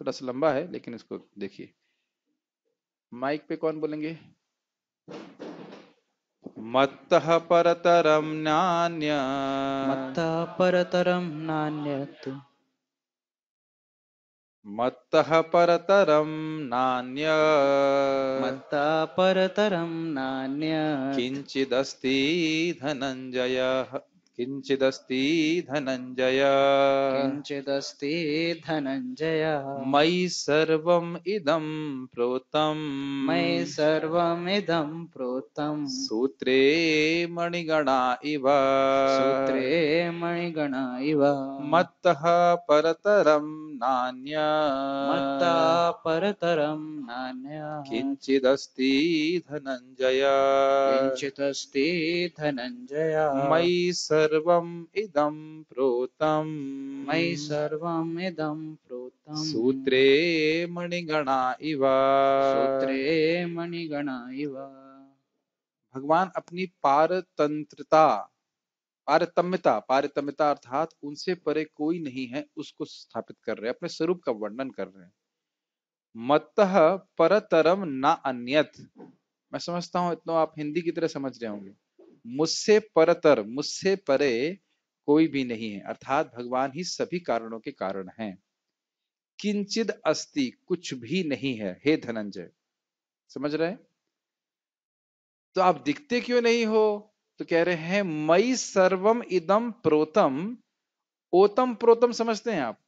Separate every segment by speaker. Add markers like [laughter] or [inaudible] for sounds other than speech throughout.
Speaker 1: थोड़ा सा लंबा है लेकिन इसको देखिए माइक पे
Speaker 2: कौन बोलेंगे मत परतरम नान्य मत परतरम नान्य मत परतरम नान्य मत परतरम नान्य किंचिदस्ति धनंजय किञ्चिदस्ति धनञ्जय किञ्चिदस्ति धनञ्जय मयि सर्वम् इदं प्रोतम् मयि सर्वमिदं प्रोतम् सूत्रे मणिगणा इव सूत्रे मणिगणा इव मत्तः परतरम् नान्या मत्ता परतरम् नान्या किञ्चिदस्ति धनञ्जय किञ्चिदस्ति धनञ्जय मयि सर्व सर्वम् प्रोतम् मयि सर्वम् प्रोतम् सूत्रे मणिगणा इव सूत्रे मणिगणा इव भगवान अपनी पारतंत्रता
Speaker 1: पारतम्यता पारतम्यता अर्थात उनसे परे कोई नहीं है उसको स्थापित कर रहे हैं अपने स्वरूप का वर्णन कर रहे हैं मत परतरम ना अन्यत मैं समझता हूं इतना आप हिंदी की तरह समझ रहे होंगे मुझसे परतर मुझसे परे कोई भी नहीं है अर्थात भगवान ही सभी कारणों के कारण हैं किंचित अस्ति कुछ भी नहीं है हे धनंजय समझ रहे तो आप दिखते क्यों नहीं हो तो कह रहे हैं मई सर्वम इदम प्रोतम ओतम प्रोतम समझते हैं आप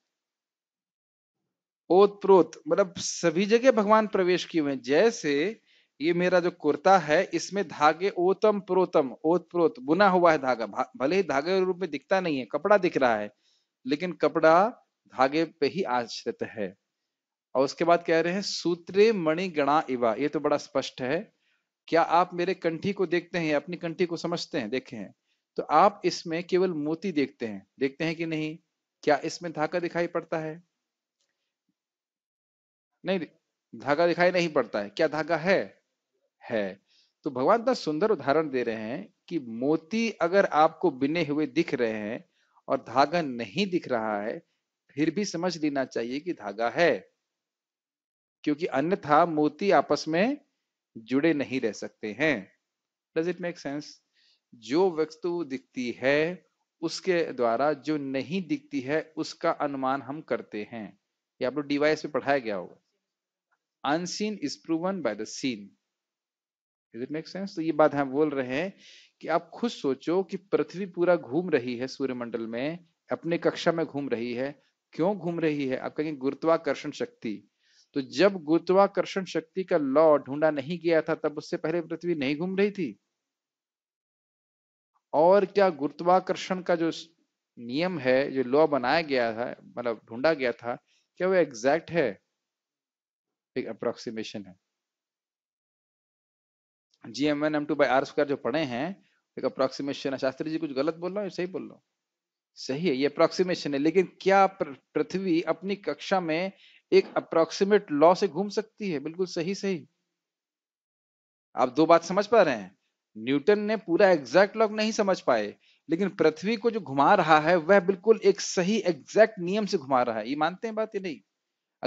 Speaker 1: ओत प्रोत मतलब सभी जगह भगवान प्रवेश किए हुए जैसे ये मेरा जो कुर्ता है इसमें धागे ओतम प्रोतम ओत प्रोत बुना हुआ है धागा भले ही धागे रूप में दिखता नहीं है कपड़ा दिख रहा है लेकिन कपड़ा धागे पे ही आश्रित है और उसके बाद कह रहे हैं सूत्रे मणि गणा इवा ये तो बड़ा स्पष्ट है क्या आप मेरे कंठी को देखते हैं अपनी कंठी को समझते हैं देखे हैं तो आप इसमें केवल मोती देखते हैं देखते हैं कि नहीं क्या इसमें धागा दिखाई पड़ता है नहीं धागा दिखाई नहीं पड़ता है क्या धागा है है तो भगवान इतना सुंदर उदाहरण दे रहे हैं कि मोती अगर आपको बिने हुए दिख रहे हैं और धागा नहीं दिख रहा है फिर भी समझ लेना चाहिए कि धागा है क्योंकि अन्यथा मोती आपस में जुड़े नहीं रह सकते हैं डज इट मेक सेंस जो वस्तु दिखती है उसके द्वारा जो नहीं दिखती है उसका अनुमान हम करते हैं ये आप लोग डिवाइस पे पढ़ाया गया होगा unseen is proven by the seen is it make sense तो ये बात हम बोल रहे हैं कि आप खुद सोचो कि पृथ्वी पूरा घूम रही है सूर्यमंडल में अपने कक्षा में घूम रही है क्यों घूम रही है आप कहेंगे गुरुत्वाकर्षण शक्ति तो जब गुरुत्वाकर्षण शक्ति का लॉ ढूंढा नहीं गया था तब उससे पहले पृथ्वी नहीं घूम रही थी और क्या गुरुत्वाकर्षण का जो नियम है जो लॉ बनाया गया था मतलब ढूंढा गया था क्या वो एग्जैक्ट है एक अप्रोक्सीमेशन है G M N M two by R square जो पढ़े हैं एक अप्रोक्सीमेशन है शास्त्री जी कुछ गलत बोल रहा हूँ सही बोल रहा हूँ सही है ये अप्रोक्सीमेशन है लेकिन क्या पृथ्वी अपनी कक्षा में एक अप्रोक्सीमेट लॉ से घूम सकती है बिल्कुल सही सही आप दो बात समझ पा रहे हैं न्यूटन ने पूरा एग्जैक्ट लॉ नहीं समझ पाए लेकिन पृथ्वी को जो घुमा रहा है वह बिल्कुल एक सही एग्जैक्ट नियम से घुमा रहा है ये मानते हैं बात ये नहीं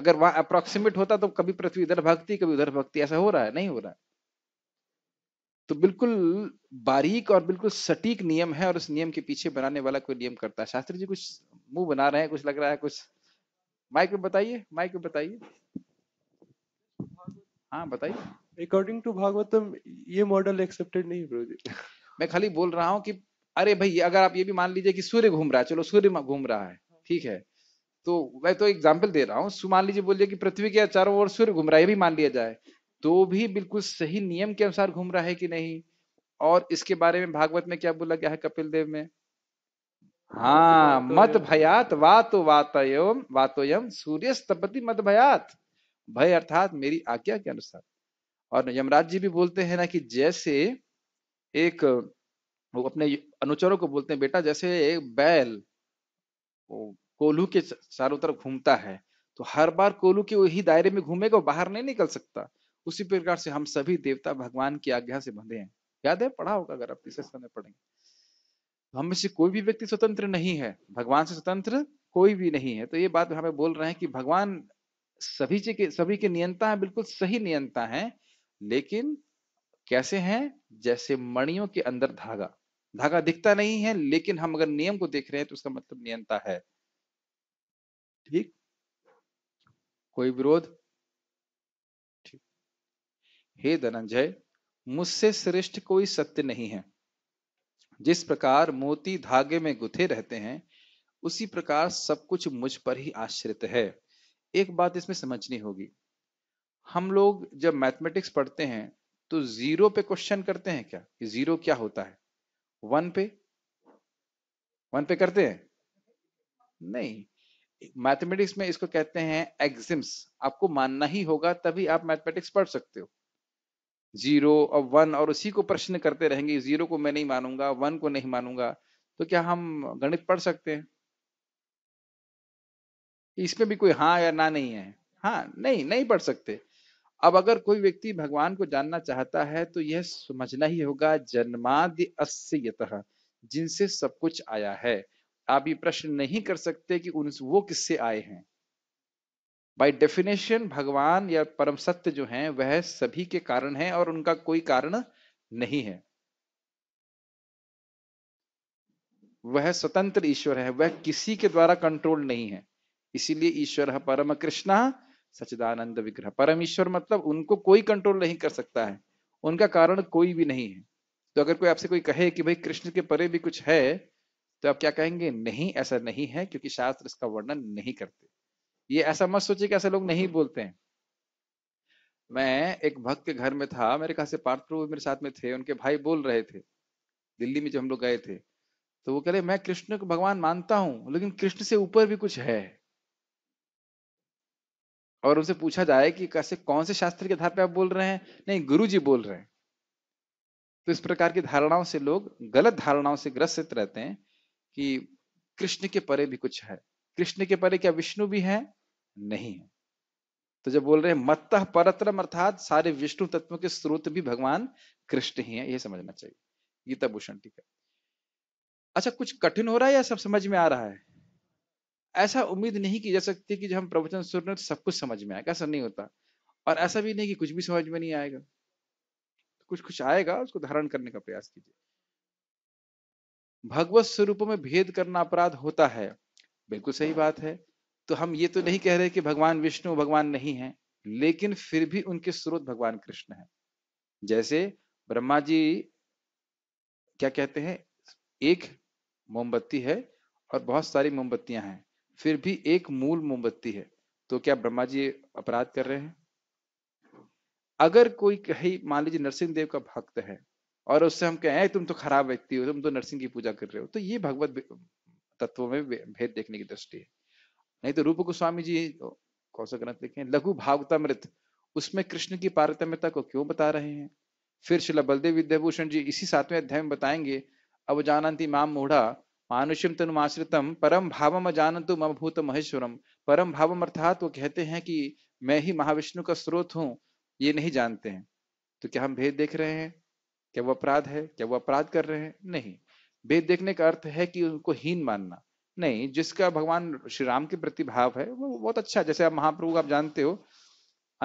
Speaker 1: अगर वहां अप्रोक्सीमेट होता तो कभी पृथ्वी इधर भागती कभी उधर भागती ऐसा हो रहा है नहीं हो रहा है तो बिल्कुल बारीक और बिल्कुल सटीक नियम है और उस नियम के पीछे बनाने वाला कोई नियम करता है शास्त्री जी कुछ मुंह बना रहे हैं कुछ लग रहा है कुछ माइक में बताइए माइक में बताइए हाँ बताइए अकॉर्डिंग टू भागवतम ये मॉडल एक्सेप्टेड नहीं ब्रो जी [laughs] मैं खाली बोल रहा हूँ कि अरे भाई अगर आप ये भी मान लीजिए कि सूर्य घूम रहा है चलो सूर्य घूम रहा है ठीक है तो मैं तो एग्जाम्पल दे रहा हूँ मान लीजिए बोलिए कि पृथ्वी के चारों ओर सूर्य घूम रहा है ये भी मान लिया जाए तो भी बिल्कुल सही नियम के अनुसार घूम रहा है कि नहीं और इसके बारे में भागवत में क्या बोला गया है कपिल देव में हाँ मत तो हाँ, तो भयात वातो वातयम वातोयम सूर्य स्तपति मत भयात भय अर्थात मेरी आज्ञा के अनुसार और यमराज जी भी बोलते हैं ना कि जैसे एक वो अपने अनुचरों को बोलते हैं बेटा जैसे एक बैल कोल्हू के चारों तरफ घूमता है तो हर बार कोल्हू के वही दायरे में घूमेगा बाहर नहीं निकल सकता उसी प्रकार से हम सभी देवता भगवान की आज्ञा से बंधे हैं याद है पढ़ा होगा अगर आप तीसरे समय पढ़ेंगे तो हम में से कोई भी व्यक्ति स्वतंत्र नहीं है भगवान से स्वतंत्र कोई भी नहीं है तो ये बात हमें बोल रहे हैं कि भगवान सभी के सभी के नियंता है बिल्कुल सही नियंता है लेकिन कैसे हैं जैसे मणियों के अंदर धागा धागा दिखता नहीं है लेकिन हम अगर नियम को देख रहे हैं तो उसका मतलब नियंता है ठीक कोई विरोध हे धनंजय मुझसे श्रेष्ठ कोई सत्य नहीं है जिस प्रकार मोती धागे में गुथे रहते हैं उसी प्रकार सब कुछ मुझ पर ही आश्रित है एक बात इसमें समझनी होगी हम लोग जब मैथमेटिक्स पढ़ते हैं तो जीरो पे क्वेश्चन करते हैं क्या कि जीरो क्या होता है वन पे वन पे करते हैं नहीं मैथमेटिक्स में इसको कहते हैं एग्जिम्स आपको मानना ही होगा तभी आप मैथमेटिक्स पढ़ सकते हो जीरो और वन और उसी को प्रश्न करते रहेंगे जीरो को मैं नहीं मानूंगा वन को नहीं मानूंगा तो क्या हम गणित पढ़ सकते हैं इसमें भी कोई हाँ या ना नहीं है हाँ नहीं नहीं पढ़ सकते अब अगर कोई व्यक्ति भगवान को जानना चाहता है तो यह समझना ही होगा जन्मादि अस्त जिनसे सब कुछ आया है आप ये प्रश्न नहीं कर सकते कि उन वो किससे आए हैं बाय डेफिनेशन भगवान या परम सत्य जो हैं वह सभी के कारण हैं और उनका कोई कारण नहीं है वह स्वतंत्र ईश्वर है वह किसी के द्वारा कंट्रोल नहीं है इसीलिए ईश्वर है परम कृष्ण सचिदानंद विग्रह परम ईश्वर मतलब उनको कोई कंट्रोल नहीं कर सकता है उनका कारण कोई भी नहीं है तो अगर कोई आपसे कोई कहे कि भाई कृष्ण के परे भी कुछ है तो आप क्या कहेंगे नहीं ऐसा नहीं है क्योंकि शास्त्र इसका वर्णन नहीं करते ये ऐसा मत सोचिए कि ऐसे लोग नहीं हम्म। बोलते हैं मैं एक भक्त के घर में था मेरे कहा से पार्थ प्रभु मेरे साथ में थे उनके भाई बोल रहे थे दिल्ली में जब हम लोग गए थे तो वो कह रहे मैं कृष्ण को भगवान मानता हूं लेकिन कृष्ण से ऊपर भी कुछ है और उनसे पूछा जाए कि कैसे कौन से शास्त्र के आधार पर आप बोल रहे हैं नहीं गुरु जी बोल रहे हैं तो इस प्रकार की धारणाओं से लोग गलत धारणाओं से ग्रसित रहते हैं कि कृष्ण के परे भी कुछ है कृष्ण के परे क्या विष्णु भी हैं नहीं तो जब बोल रहे हैं मत्तः परतरम अर्थात सारे विष्णु तत्व के स्रोत भी भगवान कृष्ण ही है यह समझना चाहिए गीता भूषण ठीक है अच्छा कुछ कठिन हो रहा है या सब समझ में आ रहा है ऐसा उम्मीद नहीं की जा सकती कि जब हम प्रवचन सुन रहे हैं तो सब कुछ समझ में आएगा ऐसा नहीं होता और ऐसा भी नहीं कि कुछ भी समझ में नहीं आएगा तो कुछ कुछ आएगा उसको धारण करने का प्रयास कीजिए भगवत स्वरूपों में भेद करना अपराध होता है बिल्कुल सही बात है तो हम ये तो नहीं कह रहे कि भगवान विष्णु भगवान नहीं है लेकिन फिर भी उनके स्रोत भगवान कृष्ण है जैसे ब्रह्मा जी क्या कहते हैं एक मोमबत्ती है और बहुत सारी मोमबत्तियां हैं फिर भी एक मूल मोमबत्ती है तो क्या ब्रह्मा जी अपराध कर रहे हैं अगर कोई कही मान लीजिए नरसिंह देव का भक्त है और उससे हम कहें तुम तो खराब व्यक्ति हो तुम तो नरसिंह की पूजा कर रहे हो तो ये भगवत तत्वों में भेद देखने की दृष्टि है नहीं तो रूप गोस्वामी जी कौन सा ग्रंथ लिखे लघु भागवतामृत उसमें कृष्ण की पारतम्यता को क्यों बता रहे हैं फिर शिला बलदेव विद्याभूषण जी इसी सातवें अध्याय में बताएंगे अब जानती माम मूढ़ा मानुष्यम तनुमाश्रितम परम भावम जानतु मम भूत महेश्वरम परम भावम अर्थात वो कहते हैं कि मैं ही महाविष्णु का स्रोत हूँ ये नहीं जानते हैं तो क्या हम भेद देख रहे हैं क्या वो अपराध है क्या वो अपराध कर रहे हैं नहीं भेद देखने का अर्थ है कि उनको हीन मानना नहीं जिसका भगवान श्री राम के प्रति भाव है वो बहुत अच्छा जैसे आप महाप्रभु आप जानते हो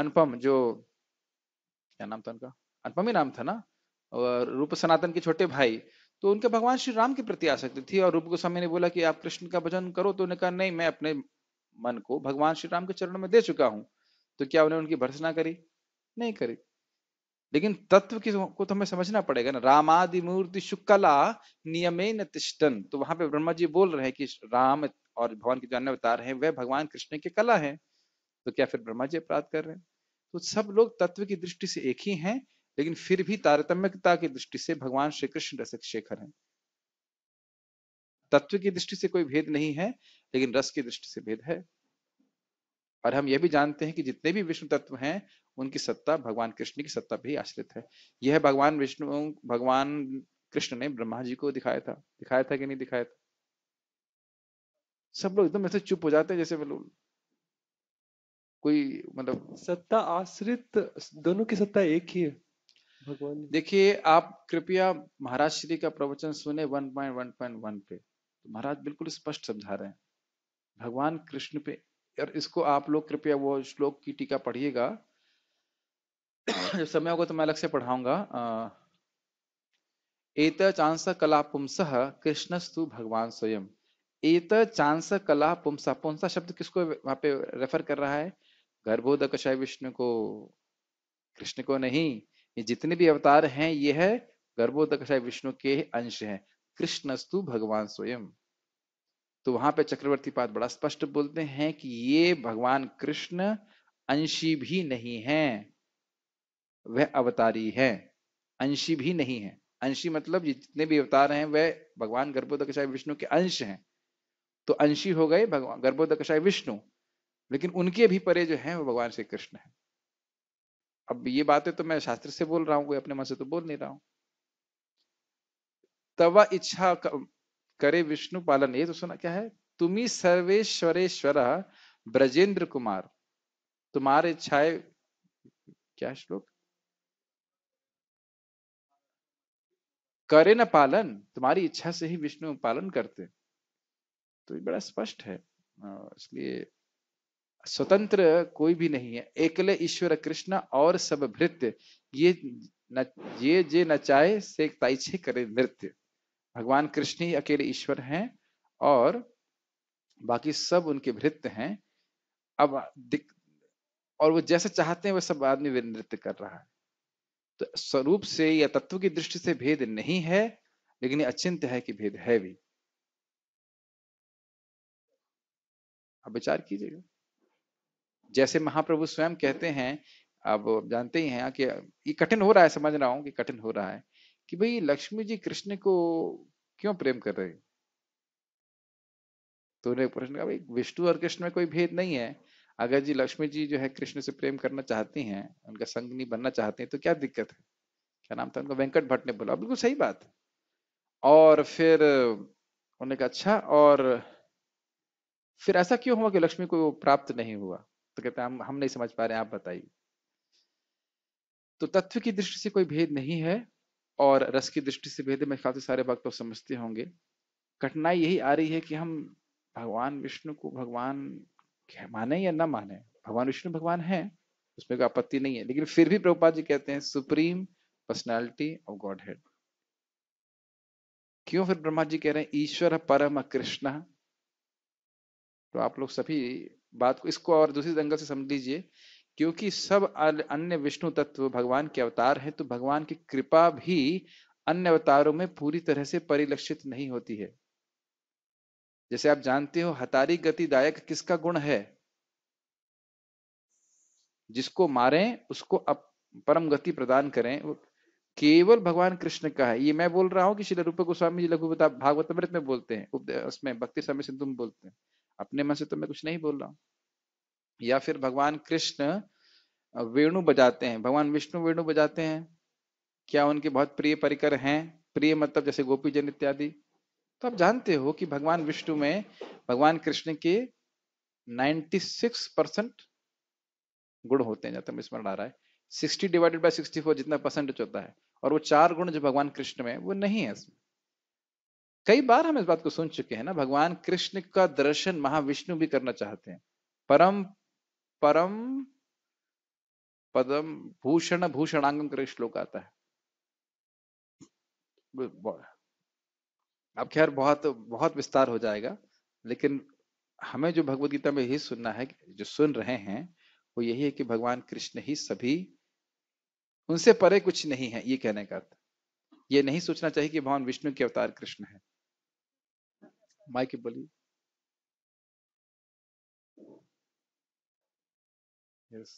Speaker 1: अनुपम जो क्या नाम था उनका अनुपम ही नाम था ना और रूप सनातन के छोटे भाई तो उनके भगवान श्री राम के प्रति आ सकती थी और रूप गोस्वामी ने बोला कि आप कृष्ण का भजन करो तो उन्होंने कहा नहीं मैं अपने मन को भगवान श्री राम के चरणों में दे चुका हूँ तो क्या उन्हें उनकी भर्सना करी नहीं करी लेकिन तत्व की को तो हमें समझना पड़ेगा ना रामादि मूर्ति शुक्ला नियमे न तिष्ठन तो वहां पे ब्रह्मा जी बोल रहे हैं कि राम और भगवान के जो अन्य अवतार हैं वह भगवान कृष्ण की कला है तो क्या फिर ब्रह्मा जी अपराध कर रहे हैं तो सब लोग तत्व की दृष्टि से एक ही हैं लेकिन फिर भी तारतम्यता की दृष्टि से भगवान श्री कृष्ण रसिक शेखर हैं तत्व की दृष्टि से कोई भेद नहीं है लेकिन रस की दृष्टि से भेद है और हम यह भी जानते हैं कि जितने भी विष्णु तत्व हैं उनकी सत्ता भगवान कृष्ण की सत्ता पर ही आश्रित है यह भगवान विष्णु भगवान कृष्ण ने ब्रह्मा जी को दिखाया था दिखाया था कि नहीं दिखाया था सब लोग एकदम ऐसे चुप हो जाते हैं जैसे मतलब कोई मतलब सत्ता आश्रित दोनों की सत्ता एक ही है भगवान देखिए आप कृपया महाराज श्री का प्रवचन सुने 1.1.1 पे तो महाराज बिल्कुल स्पष्ट समझा रहे हैं भगवान कृष्ण पे यार इसको आप लोग कृपया वो श्लोक की टीका पढ़िएगा जब समय होगा तो मैं अलग से पढ़ाऊंगा एत चांस कला पुंस कृष्णस्तु भगवान स्वयं एत चांस कला पुंसा पुंसा शब्द किसको वहां पे रेफर कर रहा है गर्भोद कषाय विष्णु को कृष्ण को नहीं ये जितने भी अवतार हैं ये है गर्भोद कषाय विष्णु के अंश हैं कृष्णस्तु भगवान स्वयं तो वहां पे चक्रवर्ती पाद बड़ा स्पष्ट बोलते हैं कि ये भगवान कृष्ण अंशी भी नहीं है वह अवतारी है अंशी भी नहीं है अंशी मतलब जितने भी अवतार हैं वह भगवान गर्भोदकशाय विष्णु के अंश हैं तो अंशी हो गए भगवान गर्भोदकशाय विष्णु लेकिन उनके भी परे जो है वो भगवान श्री कृष्ण है अब ये बातें तो मैं शास्त्र से बोल रहा हूँ कोई अपने मन से तो बोल नहीं रहा हूं तब इच्छा करे विष्णु पालन ये तो सुना क्या है तुम्हें सर्वेश्वरेश्वर ब्रजेंद्र कुमार तुम्हारे छाए क्या श्लोक करे न पालन तुम्हारी इच्छा से ही विष्णु पालन करते तो ये बड़ा स्पष्ट है इसलिए स्वतंत्र कोई भी नहीं है एकले ईश्वर कृष्ण और सब भृत्य ये न ये जे चाहे से करे नृत्य भगवान कृष्ण ही अकेले ईश्वर हैं और बाकी सब उनके भृत्य हैं अब और वो जैसे चाहते हैं वह सब आदमी नृत्य कर रहा है तो स्वरूप से या तत्व की दृष्टि से भेद नहीं है लेकिन अचिंत है कि भेद है भी अब विचार कीजिएगा जैसे महाप्रभु स्वयं कहते हैं अब जानते ही हैं कि ये कठिन हो रहा है समझ रहा हूं कि कठिन हो रहा है कि भाई लक्ष्मी जी कृष्ण को क्यों प्रेम कर रहे तो उन्हें प्रश्न कहा भाई विष्णु और कृष्ण में कोई भेद नहीं है अगर जी लक्ष्मी जी जो है कृष्ण से प्रेम करना चाहती हैं उनका संगनी बनना चाहते हैं तो क्या दिक्कत है क्या नाम था उनका वेंकट भट्ट ने बोला बिल्कुल सही बात और फिर उन्होंने कहा अच्छा और फिर ऐसा क्यों हुआ कि लक्ष्मी को प्राप्त नहीं हुआ तो कहते हम हम नहीं समझ पा रहे आप बताइए तो तत्व की दृष्टि से कोई भेद नहीं है और रस की दृष्टि से भेद मेरे ख्याल से सारे भक्त तो समझते होंगे कठिनाई यही आ रही है कि हम भगवान विष्णु को भगवान माने या ना माने भगवान विष्णु भगवान है उसमें कोई आपत्ति नहीं है लेकिन फिर भी प्रभुपाद जी कहते हैं supreme personality of Godhead क्यों फिर ब्रह्मा जी कह रहे हैं ईश्वर परम कृष्ण तो आप लोग सभी बात को इसको और दूसरी दंगल से समझ लीजिए क्योंकि सब अन्य विष्णु तत्व भगवान के अवतार हैं तो भगवान की कृपा भी अन्य अवतारों में पूरी तरह से परिलक्षित नहीं होती है जैसे आप जानते हो हतारी गतिदायक किसका गुण है जिसको मारें उसको अप, परम गति प्रदान करें केवल भगवान कृष्ण का है ये मैं बोल रहा हूं कि श्री रूप गोस्वामी जी लघु भागवत अमृत में बोलते हैं उसमें भक्ति समय सिंधु में बोलते हैं अपने मन से तो मैं कुछ नहीं बोल रहा हूँ या फिर भगवान कृष्ण वेणु बजाते हैं भगवान विष्णु वेणु बजाते हैं क्या उनके बहुत प्रिय परिकर हैं प्रिय मतलब जैसे गोपी जन इत्यादि तो आप जानते हो कि भगवान विष्णु में भगवान कृष्ण के 96 परसेंट गुण होते हैं जब स्मरण आ रहा है 60 डिवाइडेड बाय 64 जितना परसेंटेज होता है और वो चार गुण जो भगवान कृष्ण में वो नहीं है इसमें कई बार हम इस बात को सुन चुके हैं ना भगवान कृष्ण का दर्शन महाविष्णु भी करना चाहते हैं परम परम पदम भूषण भूषणांगम कर श्लोक आता है अब खैर बहुत बहुत विस्तार हो जाएगा लेकिन हमें जो भगवत गीता में यही सुनना है जो सुन रहे हैं वो यही है कि भगवान कृष्ण ही सभी उनसे परे कुछ नहीं है ये कहने का अर्थ ये नहीं सोचना चाहिए कि भगवान विष्णु के अवतार कृष्ण है माइक बोलिए
Speaker 2: yes.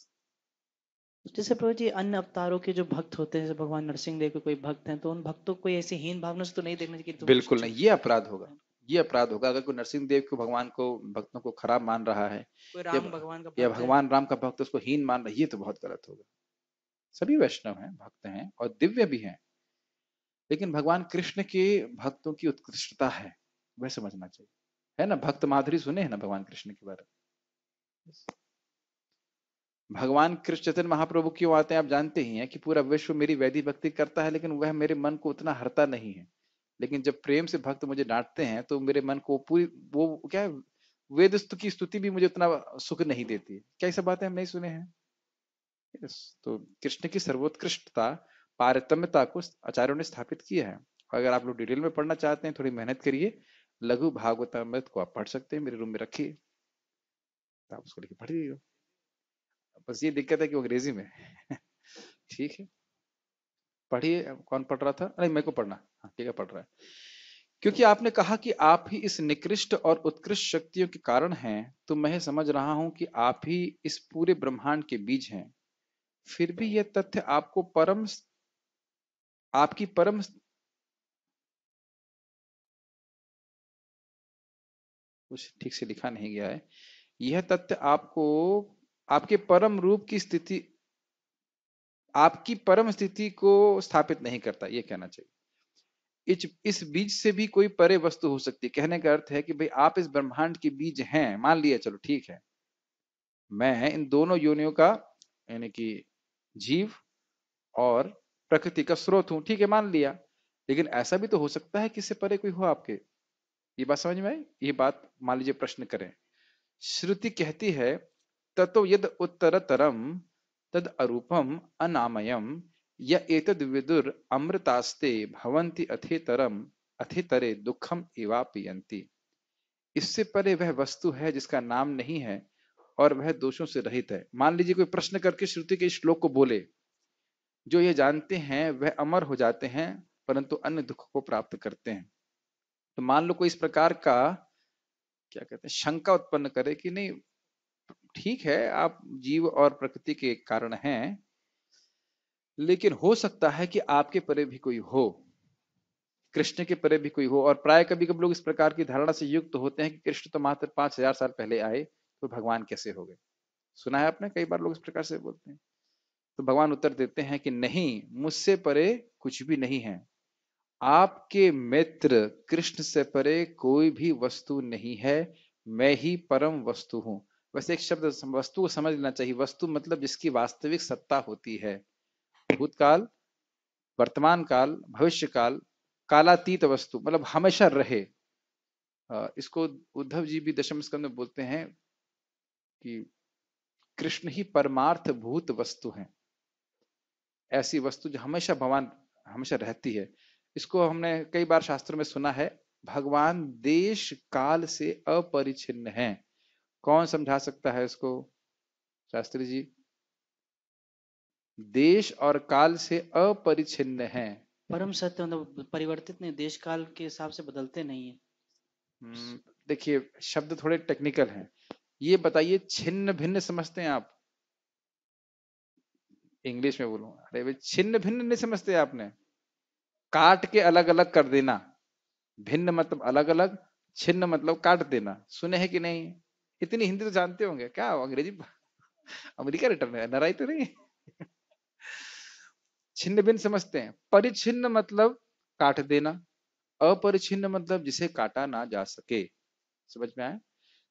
Speaker 2: जैसे प्रभु जी अन्य अवतारों के जो भक्त होते हैं जैसे भगवान नरसिंह देव के कोई भक्त हैं तो उन भक्तों को ऐसी हीन भावना से तो नहीं देखना चाहिए बिल्कुल
Speaker 1: नहीं ये अपराध होगा ये अपराध होगा अगर कोई नरसिंह देव को भगवान को भक्तों को खराब मान रहा है
Speaker 2: या भगवान का या भगवान
Speaker 1: राम का भक्त उसको हीन मान रहा है ये तो बहुत गलत होगा सभी वैष्णव हैं भक्त हैं और दिव्य भी हैं लेकिन भगवान कृष्ण के भक्तों की उत्कृष्टता है वह समझना चाहिए है ना भक्त माधुरी सुने हैं ना भगवान कृष्ण के बारे में भगवान कृष्ण चैतन्य महाप्रभु क्यों आते हैं आप जानते ही हैं कि पूरा विश्व मेरी वैधि भक्ति करता है लेकिन वह मेरे मन को उतना हरता नहीं है लेकिन जब प्रेम से भक्त मुझे डांटते हैं तो मेरे मन को पूरी वो क्या वेद की स्तुति भी मुझे उतना सुख नहीं देती क्या सब बातें हम नहीं सुने हैं yes. तो कृष्ण की सर्वोत्कृष्टता पारितम्यता को आचार्यों ने स्थापित किया है अगर आप लोग डिटेल में पढ़ना चाहते हैं थोड़ी मेहनत करिए लघु भागवत को आप पढ़ सकते हैं मेरे रूम में रखिए आप उसको लेके पढ़िए बस ये दिक्कत है कि वो अंग्रेजी में [laughs] ठीक है पढ़िए कौन पढ़ रहा था नहीं मेरे को पढ़ना हाँ ठीक है पढ़ रहा है क्योंकि आपने कहा कि आप ही इस निकृष्ट और उत्कृष्ट शक्तियों के कारण हैं तो मैं समझ रहा हूं कि आप ही इस पूरे ब्रह्मांड के बीज हैं फिर भी यह तथ्य आपको परम आपकी परम कुछ ठीक से लिखा नहीं गया है यह तथ्य आपको आपके परम रूप की स्थिति आपकी परम स्थिति को स्थापित नहीं करता यह कहना चाहिए इस इस बीज से भी कोई परे वस्तु हो सकती है कहने का अर्थ है कि भाई आप इस ब्रह्मांड के बीज हैं मान लिया चलो ठीक है मैं इन दोनों योनियों का यानी कि जीव और प्रकृति का स्रोत हूं ठीक है मान लिया लेकिन ऐसा भी तो हो सकता है किससे परे कोई हो आपके ये बात समझ में आई ये बात मान लीजिए प्रश्न करें श्रुति कहती है ततो यद उत्तरतरम तद अरूपम अनामयम य एतद विदुर अमृतास्ते भवंति अथेतरम अथेतरे दुखम इवा पियंती इससे परे वह वस्तु है जिसका नाम नहीं है और वह दोषों से रहित है मान लीजिए कोई प्रश्न करके श्रुति के श्लोक को बोले जो ये जानते हैं वह अमर हो जाते हैं परंतु अन्य दुख को प्राप्त करते हैं तो मान लो कोई इस प्रकार का क्या कहते हैं शंका उत्पन्न करे कि नहीं ठीक है आप जीव और प्रकृति के कारण हैं लेकिन हो सकता है कि आपके परे भी कोई हो कृष्ण के परे भी कोई हो और प्राय कभी कभी लोग इस प्रकार की धारणा से युक्त होते हैं कि कृष्ण तो मात्र पांच हजार साल पहले आए तो भगवान कैसे हो गए सुना है आपने कई बार लोग इस प्रकार से बोलते हैं तो भगवान उत्तर देते हैं कि नहीं मुझसे परे कुछ भी नहीं है आपके मित्र कृष्ण से परे कोई भी वस्तु नहीं है मैं ही परम वस्तु हूं वैसे एक शब्द वस्तु को समझ लेना चाहिए वस्तु मतलब जिसकी वास्तविक सत्ता होती है भूतकाल वर्तमान काल भविष्य काल कालातीत वस्तु मतलब हमेशा रहे इसको उद्धव जी भी दशम स्कंद में बोलते हैं कि कृष्ण ही परमार्थ भूत वस्तु है ऐसी वस्तु जो हमेशा भगवान हमेशा रहती है इसको हमने कई बार शास्त्रों में सुना है भगवान देश काल से अपरिचिन्न है कौन समझा सकता है इसको शास्त्री जी देश और काल से अपरिछिन्न है
Speaker 2: परम सत्य मतलब परिवर्तित नहीं देश काल के हिसाब से बदलते नहीं है हम्म, देखिए शब्द थोड़े टेक्निकल हैं ये बताइए छिन्न
Speaker 1: भिन्न समझते हैं आप इंग्लिश में बोलू अरे भाई छिन्न भिन्न नहीं समझते आपने काट के अलग अलग कर देना भिन्न मतलब अलग अलग छिन्न मतलब काट देना सुने हैं कि नहीं इतनी हिंदी तो जानते होंगे क्या अंग्रेजी अमेरिका रिटर्न है नराई तो नहीं छिन्न भिन्न समझते हैं परिचिन्न मतलब काट देना अपरिचिन्न मतलब जिसे काटा ना जा सके समझ में आए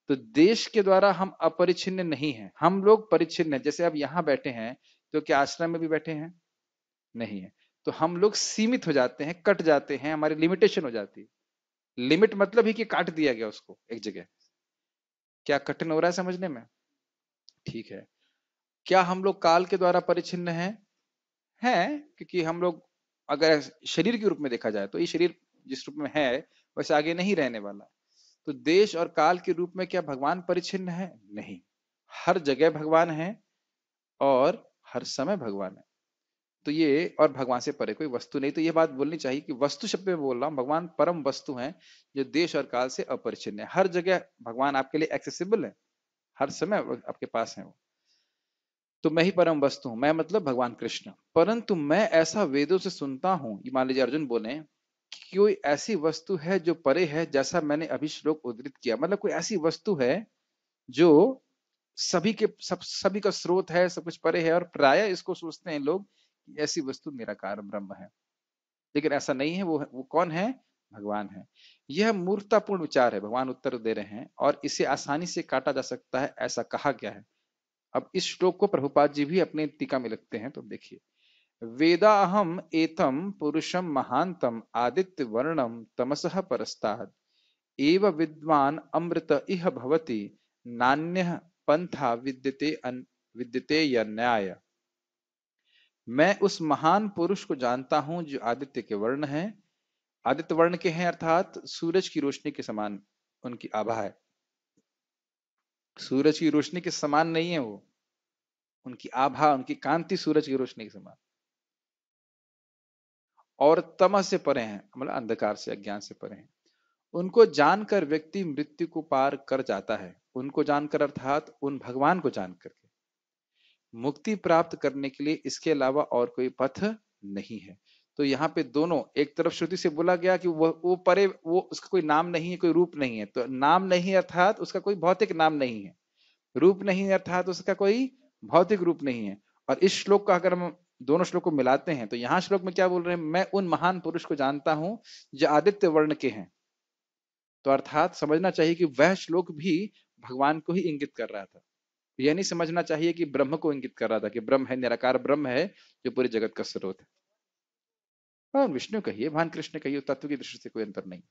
Speaker 1: तो देश के द्वारा हम अपरिचिन्न नहीं है हम लोग परिचिन्न है जैसे आप यहाँ बैठे हैं तो क्या आश्रम में भी बैठे हैं नहीं है तो हम लोग सीमित हो जाते हैं कट जाते हैं हमारी लिमिटेशन हो जाती है लिमिट मतलब ही कि काट दिया गया उसको एक जगह क्या कठिन हो रहा है समझने में ठीक है क्या हम लोग काल के द्वारा परिचिन्न हैं हैं क्योंकि हम लोग अगर शरीर के रूप में देखा जाए तो ये शरीर जिस रूप में है वैसे आगे नहीं रहने वाला तो देश और काल के रूप में क्या भगवान परिचिन्न है नहीं हर जगह भगवान है और हर समय भगवान है तो ये और भगवान से परे कोई वस्तु नहीं तो ये बात बोलनी चाहिए कि वस्तु शब्द में बोल रहा हूँ भगवान परम वस्तु हैं जो देश और काल से अपरिचिन्न है हर जगह भगवान आपके लिए एक्सेसिबल है हर समय आपके पास है वो तो मैं ही परम वस्तु हूं मैं मतलब भगवान कृष्ण परंतु मैं ऐसा वेदों से सुनता हूँ ये मान लीजिए अर्जुन बोले कि कोई ऐसी वस्तु है जो परे है जैसा मैंने अभी श्लोक उद्धृत किया मतलब कोई ऐसी वस्तु है जो सभी के सब सभी का स्रोत है सब कुछ परे है और प्राय इसको सोचते हैं लोग कि ऐसी वस्तु निराकार ब्रह्म है लेकिन ऐसा नहीं है वो वो कौन है भगवान है यह मूर्तापूर्ण विचार है भगवान उत्तर दे रहे हैं और इसे आसानी से काटा जा सकता है ऐसा कहा गया है अब इस श्लोक को प्रभुपाद जी भी अपने टीका में लिखते हैं तो देखिए वेदा अहम एतम पुरुषम महांतम आदित्य वर्णम तमसह परस्ताद एव विद्वान अमृत इह भवती नान्य पंथा विद्यते अन, विद्यते न्याय मैं उस महान पुरुष को जानता हूं जो आदित्य के वर्ण है आदित्य वर्ण के हैं अर्थात सूरज की रोशनी के समान उनकी आभा है सूरज की रोशनी के समान नहीं है वो उनकी आभा उनकी कांति सूरज की रोशनी के समान और तमस से परे हैं मतलब अंधकार से अज्ञान से परे हैं उनको जानकर व्यक्ति मृत्यु को पार कर जाता है उनको जानकर अर्थात उन भगवान को जानकर मुक्ति प्राप्त करने के लिए इसके अलावा और कोई पथ नहीं है तो यहाँ पे दोनों एक तरफ श्रुति से बोला गया कि वो वो परे वो उसका कोई नाम नहीं है कोई रूप नहीं है तो नाम नहीं अर्थात उसका कोई भौतिक नाम नहीं है रूप नहीं अर्थात उसका कोई भौतिक रूप नहीं है और इस श्लोक का अगर हम दोनों श्लोक को मिलाते हैं तो यहाँ श्लोक में क्या बोल रहे हैं मैं उन महान पुरुष को जानता हूं जो आदित्य वर्ण के हैं तो अर्थात समझना चाहिए कि वह श्लोक भी भगवान को ही इंगित कर रहा था तो यह नहीं समझना चाहिए कि ब्रह्म को इंगित कर रहा था कि ब्रह्म है निराकार ब्रह्म है जो पूरे जगत का स्रोत है भगवान विष्णु कहिए भगवान कृष्ण कहिए तत्व की दृष्टि से कोई अंतर नहीं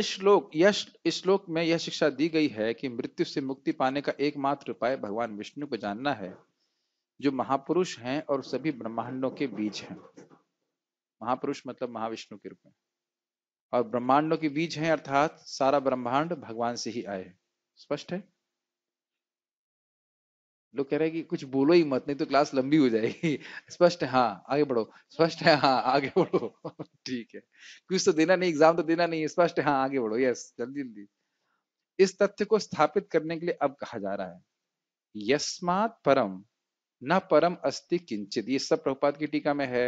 Speaker 1: इस श्लोक यह श्लोक में यह शिक्षा दी गई है कि मृत्यु से मुक्ति पाने का एकमात्र उपाय भगवान विष्णु को जानना है जो महापुरुष हैं और सभी ब्रह्मांडों के बीज हैं महापुरुष मतलब महाविष्णु के रूप में और ब्रह्मांडों के बीज हैं अर्थात सारा ब्रह्मांड भगवान से ही आए स्पष्ट है लोग कह रहे हैं कि कुछ बोलो ही मत नहीं तो क्लास लंबी हो जाएगी [laughs] स्पष्ट है हाँ आगे बढ़ो स्पष्ट है हाँ आगे बढ़ो [laughs] ठीक है कुछ तो देना नहीं एग्जाम तो देना नहीं स्पष्ट है हाँ आगे बढ़ो यस जल्दी जल्दी इस तथ्य को स्थापित करने के लिए अब कहा जा रहा है यस्मात परम न परम अस्ति किंचित ये सब प्रभुपाद की टीका में है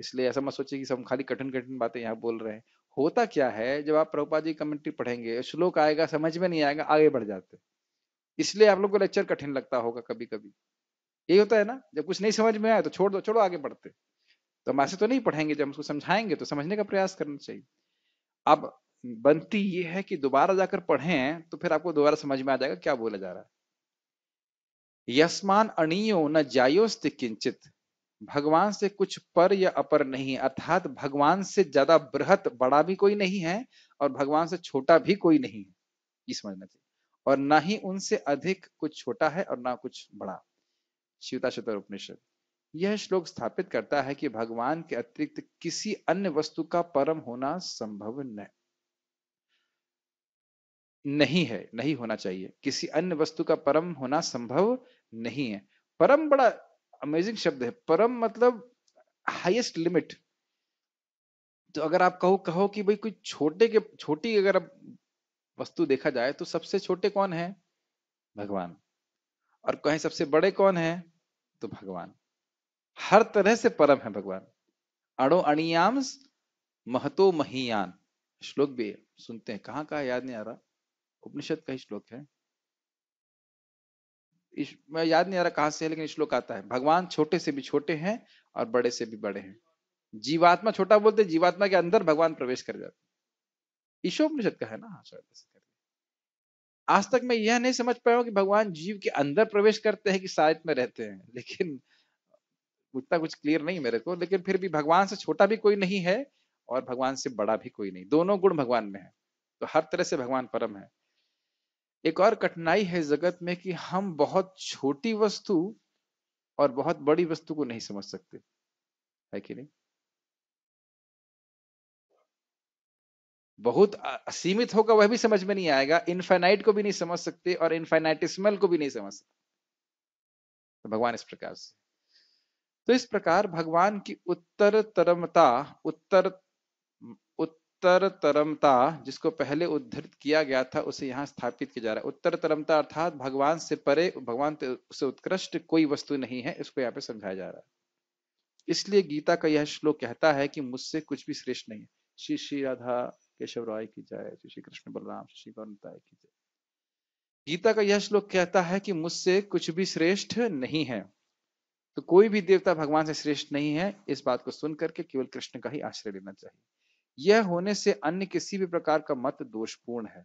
Speaker 1: इसलिए ऐसा मत सोचिए कि सब खाली कठिन कठिन बातें यहाँ बोल रहे हैं होता क्या है जब आप प्रभुपाद जी कमेंट्री पढ़ेंगे श्लोक आएगा समझ में नहीं आएगा आगे बढ़ जाते हैं इसलिए आप लोग को लेक्चर कठिन लगता होगा कभी कभी यही होता है ना जब कुछ नहीं समझ में आए तो छोड़ दो छोड़ो आगे बढ़ते तो हम ऐसे तो नहीं पढ़ेंगे जब उसको समझाएंगे तो समझने का प्रयास करना चाहिए अब बनती ये है कि दोबारा जाकर पढ़ें तो फिर आपको दोबारा समझ में आ जाएगा क्या बोला जा रहा है यस्मान अणियो न जायोस्त किंचित भगवान से कुछ पर या अपर नहीं अर्थात भगवान से ज्यादा बृहत बड़ा भी कोई नहीं है और भगवान से छोटा भी कोई नहीं है ये समझना चाहिए और ना ही उनसे अधिक कुछ छोटा है और ना कुछ बड़ा शिवताशतर उपनिषद यह श्लोक स्थापित करता है कि भगवान के अतिरिक्त किसी अन्य वस्तु का परम होना संभव नहीं है नहीं होना चाहिए किसी अन्य वस्तु का परम होना संभव नहीं है परम बड़ा अमेजिंग शब्द है परम मतलब हाईएस्ट लिमिट तो अगर आप कहो कहो कि भाई कोई छोटे के छोटी अगर आप वस्तु देखा जाए तो सबसे छोटे कौन है भगवान और कहीं सबसे बड़े कौन है तो भगवान हर तरह से परम है भगवान अड़ो अणियांश महतो महियान श्लोक भी सुनते हैं कहाँ कहा याद नहीं आ रहा उपनिषद का ही श्लोक है इस, मैं याद नहीं आ रहा कहाँ से है लेकिन श्लोक आता है भगवान छोटे से भी छोटे हैं और बड़े से भी बड़े हैं जीवात्मा छोटा बोलते जीवात्मा के अंदर भगवान प्रवेश कर जाते ईशोपनिषद का है ना हाँ, आज तक मैं यह नहीं समझ पाया हूँ कि भगवान जीव के अंदर प्रवेश करते हैं कि साइड में रहते हैं लेकिन उतना कुछ क्लियर नहीं मेरे को लेकिन फिर भी भगवान से छोटा भी कोई नहीं है और भगवान से बड़ा भी कोई नहीं दोनों गुण भगवान में है तो हर तरह से भगवान परम है एक और कठिनाई है जगत में कि हम बहुत छोटी वस्तु और बहुत बड़ी वस्तु को नहीं समझ सकते है कि नहीं बहुत सीमित होगा वह भी समझ में नहीं आएगा इनफाइनाइट को भी नहीं समझ सकते और इनफाइनाइटिसमल को भी नहीं समझ सकते तो भगवान इस प्रकार से तो इस प्रकार भगवान की उत्तर तरमता उत्तर उत्तर तरमता जिसको पहले उद्धृत किया गया था उसे यहाँ स्थापित किया जा रहा है उत्तर तरमता अर्थात भगवान से परे भगवान से उत्कृष्ट कोई वस्तु नहीं है इसको यहाँ पे समझाया जा रहा है इसलिए गीता का यह श्लोक कहता है कि मुझसे कुछ भी श्रेष्ठ नहीं है श्री श्री राधा केशव राय की जय श्री कृष्ण बलराम श्री गौरताय की जय गीता का यह श्लोक कहता है कि मुझसे कुछ भी श्रेष्ठ नहीं है तो कोई भी देवता भगवान से श्रेष्ठ नहीं है इस बात को सुन करके केवल कृष्ण का ही आश्रय लेना चाहिए यह होने से अन्य किसी भी प्रकार का मत दोषपूर्ण है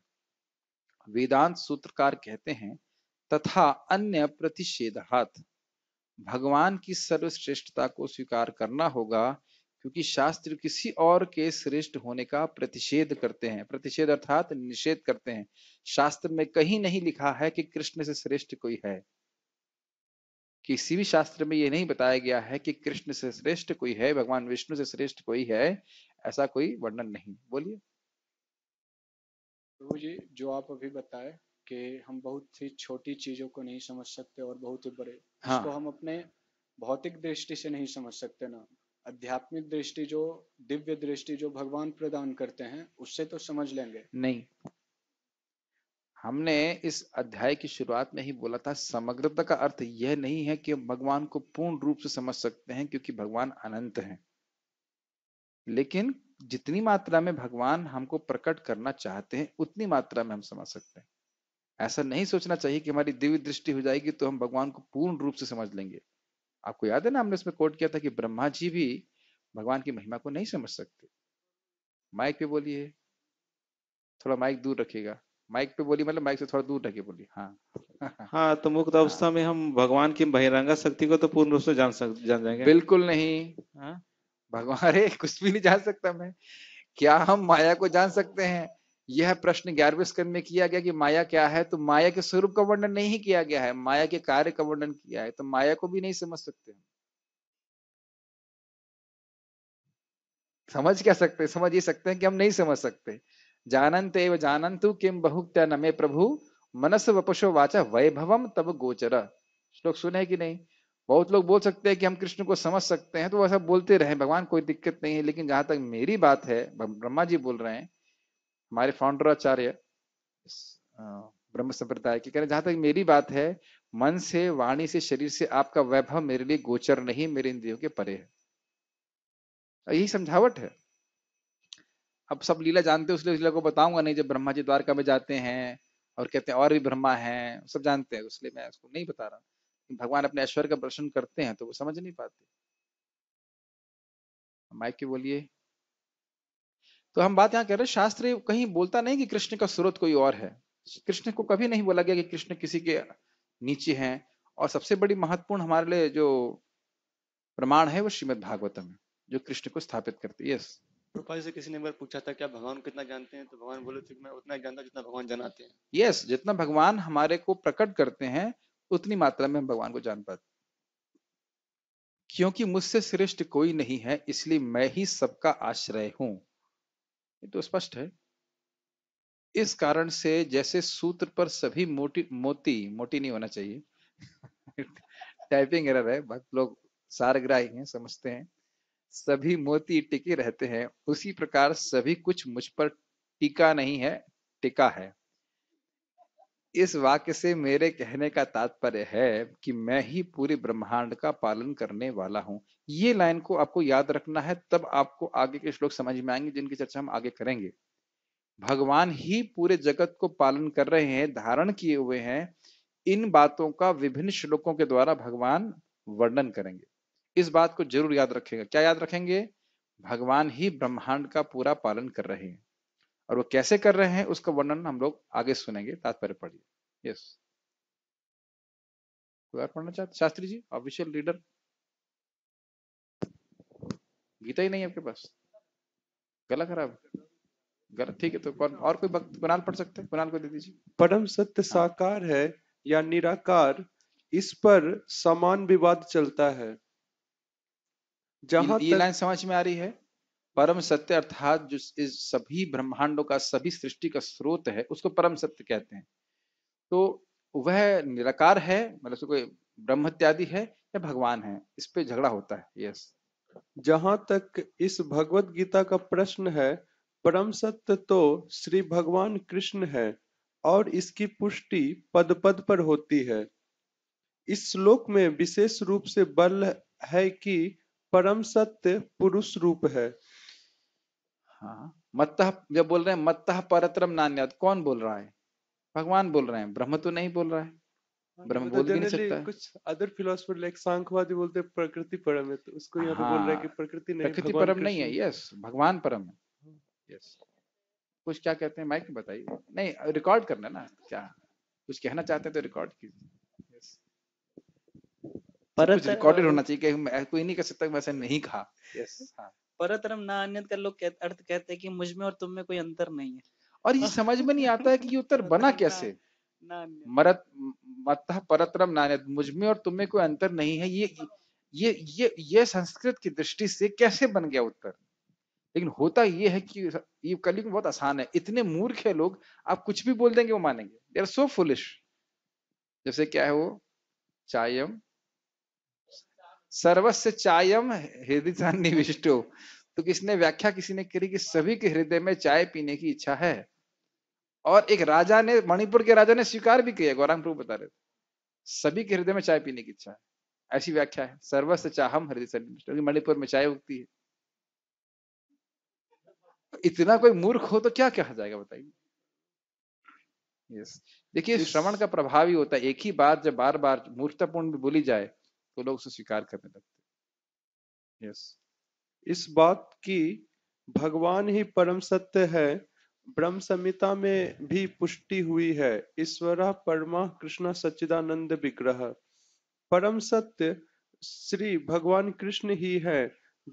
Speaker 1: वेदांत सूत्रकार कहते हैं तथा अन्य प्रतिषेधात भगवान की सर्वश्रेष्ठता को स्वीकार करना होगा क्योंकि शास्त्र किसी और के श्रेष्ठ होने का प्रतिषेध करते हैं प्रतिषेध अर्थात निषेध करते हैं शास्त्र में कहीं नहीं लिखा है कि कृष्ण से श्रेष्ठ कोई है किसी भी शास्त्र में ये नहीं बताया गया है कि कृष्ण से श्रेष्ठ कोई है भगवान विष्णु से श्रेष्ठ कोई है ऐसा कोई वर्णन नहीं बोलिए
Speaker 3: प्रभु जी जो आप अभी बताए कि हम बहुत ही छोटी
Speaker 1: चीजों को नहीं समझ सकते और बहुत ही बड़े हाँ। इसको हम अपने भौतिक दृष्टि से नहीं समझ सकते ना आध्यात्मिक दृष्टि जो दिव्य दृष्टि जो भगवान प्रदान करते हैं उससे तो समझ लेंगे नहीं हमने इस अध्याय की शुरुआत में ही बोला था समग्रता का अर्थ यह नहीं है कि भगवान को पूर्ण रूप से समझ सकते हैं क्योंकि भगवान अनंत हैं लेकिन जितनी मात्रा में भगवान हमको प्रकट करना चाहते हैं उतनी मात्रा में हम समझ सकते हैं ऐसा नहीं सोचना चाहिए कि हमारी दिव्य दृष्टि हो जाएगी तो हम भगवान को पूर्ण रूप से समझ लेंगे आपको याद है ना हमने उसमें कोट किया था कि ब्रह्मा जी भी भगवान की महिमा को नहीं समझ सकते माइक पे बोलिए थोड़ा माइक दूर रखिएगा माइक पे बोली मतलब माइक से थोड़ा दूर रखे बोली हाँ [laughs] हाँ तो मुक्त हाँ। अवस्था हाँ। में हम भगवान की बहिरंगा शक्ति को तो पूर्ण रूप से जान सक जान जाएंगे बिल्कुल नहीं हाँ? भगवान अरे कुछ भी नहीं जान सकता मैं क्या हम माया को जान सकते हैं यह प्रश्न ग्यारहवें स्कंद में किया गया कि माया क्या है तो माया के स्वरूप का वर्णन नहीं किया गया है माया के कार्य का वर्णन किया है तो माया को भी नहीं समझ सकते हम समझ क्या सकते समझ ही सकते हैं कि हम नहीं समझ सकते जानंत एव जानंतु किम बहुक्त्या नमे प्रभु मनस वपशो वाचा वैभवम तब गोचर श्लोक सुने कि नहीं बहुत लोग बोल सकते हैं कि हम कृष्ण को समझ सकते हैं तो वह सब बोलते रहे भगवान कोई दिक्कत नहीं है लेकिन जहां तक मेरी बात है ब्रह्मा जी बोल रहे हैं हमारे फाउंडर आचार्य ब्रह्म संप्रदाय के कह रहे जहां तक मेरी बात है मन से वाणी से शरीर से आपका वैभव मेरे लिए गोचर नहीं मेरे इंद्रियों के परे है यही समझावट है अब सब लीला जानते हैं उस लीला को बताऊंगा नहीं जब ब्रह्मा जी द्वारका में जाते हैं और कहते हैं और भी ब्रह्मा हैं सब जानते हैं इसलिए मैं उसको नहीं बता रहा भगवान अपने ऐश्वर्य का दर्शन करते हैं तो वो समझ नहीं पाते माइक के बोलिए तो हम बात यहाँ कह रहे हैं शास्त्र कहीं बोलता नहीं कि कृष्ण का स्रोत कोई और है कृष्ण को कभी नहीं बोला गया कि कृष्ण किसी के नीचे हैं और सबसे बड़ी महत्वपूर्ण हमारे लिए जो प्रमाण है वो श्रीमद भागवतम है जो कृष्ण को स्थापित करती है यस
Speaker 3: से किसी ने पूछा था क्या भगवान कितना जानते हैं तो भगवान बोले थे मैं उतना जानता जितना भगवान जानते हैं
Speaker 1: यस yes, जितना भगवान हमारे को प्रकट करते हैं उतनी मात्रा में हम भगवान को जान पाते क्योंकि मुझसे श्रेष्ठ कोई नहीं है इसलिए मैं ही सबका आश्रय हूँ ये तो स्पष्ट है इस कारण से जैसे सूत्र पर सभी मोटी मोती मोटी नहीं होना चाहिए टाइपिंग [laughs] एरर है भक्त लोग सारग्राही हैं समझते हैं सभी मोती टिके रहते हैं उसी प्रकार सभी कुछ मुझ पर टीका नहीं है टिका है इस वाक्य से मेरे कहने का तात्पर्य है कि मैं ही पूरे ब्रह्मांड का पालन करने वाला हूँ ये लाइन को आपको याद रखना है तब आपको आगे के श्लोक समझ में आएंगे जिनकी चर्चा हम आगे करेंगे भगवान ही पूरे जगत को पालन कर रहे हैं धारण किए हुए हैं इन बातों का विभिन्न श्लोकों के द्वारा भगवान वर्णन करेंगे इस बात को जरूर याद रखेगा क्या याद रखेंगे भगवान ही ब्रह्मांड का पूरा पालन कर रहे हैं और वो कैसे कर रहे हैं उसका वर्णन हम लोग आगे सुनेंगे तात्पर्य पढ़िए यस पढ़ना चाहते शास्त्री जी ऑफिशियल रीडर गीता ही नहीं आपके पास गला खराब गलत ठीक है तो कौन और कोई भक्त कुणाल पढ़ सकते हैं कुणाल को दे दीजिए
Speaker 3: परम सत्य साकार है या निराकार इस पर समान विवाद चलता है जहां ये, लाइन
Speaker 1: समझ में आ रही है परम सत्य अर्थात जो इस सभी ब्रह्मांडों का सभी सृष्टि का स्रोत है उसको परम सत्य कहते हैं तो वह निराकार है मतलब कोई ब्रह्म इत्यादि है या भगवान है इस पे झगड़ा होता है यस जहां तक इस भगवत गीता का प्रश्न है परम सत्य
Speaker 3: तो श्री भगवान कृष्ण है और इसकी पुष्टि पद पद पर होती है इस श्लोक में विशेष रूप से बल है कि
Speaker 1: परम सत्य पुरुष रूप है हाँ जब बोल रहे हैं मत्तः परत्रम नान्यात कौन बोल रहा है भगवान बोल रहे हैं ब्रह्म तो नहीं बोल रहा है हाँ, ब्रह्म तो बोल भी नहीं सकता
Speaker 3: कुछ अदर फिलोसफर लाइक सांखवादी बोलते हैं प्रकृति परम है तो उसको यहाँ तो हाँ, बोल रहा है कि प्रकृति नहीं प्रकृति परम नहीं है
Speaker 1: यस भगवान परम है यस हाँ। कुछ क्या कहते हैं माइक बताइए नहीं रिकॉर्ड करना ना क्या कुछ कहना चाहते हैं तो रिकॉर्ड कीजिए रिकॉर्डेड होना चाहिए कि कोई नहीं कह सकता मैं मैंने नहीं कहा
Speaker 2: यस हाँ परतरम ना अन्यत का लोग कह, अर्थ कहते हैं कि मुझ में और तुम में कोई अंतर नहीं है
Speaker 1: और ये समझ में नहीं आता है कि ये उत्तर बना [laughs] कैसे मरत मतः परतरम नान्यत मुझ में और तुम में कोई अंतर नहीं है ये ये ये ये संस्कृत की दृष्टि से कैसे बन गया उत्तर लेकिन होता ये है कि ये कलयुग बहुत आसान है इतने मूर्ख है लोग आप कुछ भी बोल देंगे वो मानेंगे दे आर सो फुलिश जैसे क्या है वो चायम सर्वस्व चायम हृदय निविष्टो तो किसने व्याख्या किसी ने करी कि सभी के हृदय में चाय पीने की इच्छा है और एक राजा ने मणिपुर के राजा ने स्वीकार भी किया गौरांग प्रभु बता रहे थे सभी के हृदय में चाय पीने की इच्छा है ऐसी व्याख्या है सर्वस्व चाहम हृदय क्योंकि मणिपुर में चाय उगती है तो इतना कोई मूर्ख हो तो क्या कहा जाएगा बताइए यस देखिए श्रवण का प्रभाव ही होता है एक ही बात जब बार बार मूर्खतापूर्ण भी बोली जाए तो लोग उसे स्वीकार करने लगते यस इस बात की भगवान ही परम सत्य है
Speaker 3: ब्रह्म संहिता में भी पुष्टि हुई है ईश्वर परमा कृष्ण सच्चिदानंद विग्रह परम सत्य श्री भगवान कृष्ण ही है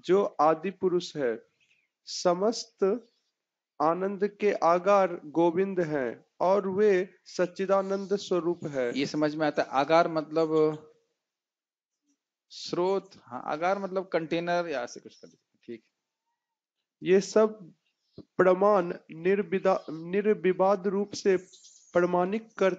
Speaker 3: जो आदि पुरुष है समस्त आनंद के आगार गोविंद है और वे सच्चिदानंद स्वरूप है ये समझ
Speaker 1: में आता है आगार मतलब स्रोत हाँ आगार मतलब कंटेनर या ऐसे कुछ कर ठीक ये सब प्रमाण
Speaker 3: निर्विदा निर्विवाद रूप से प्रमाणित कर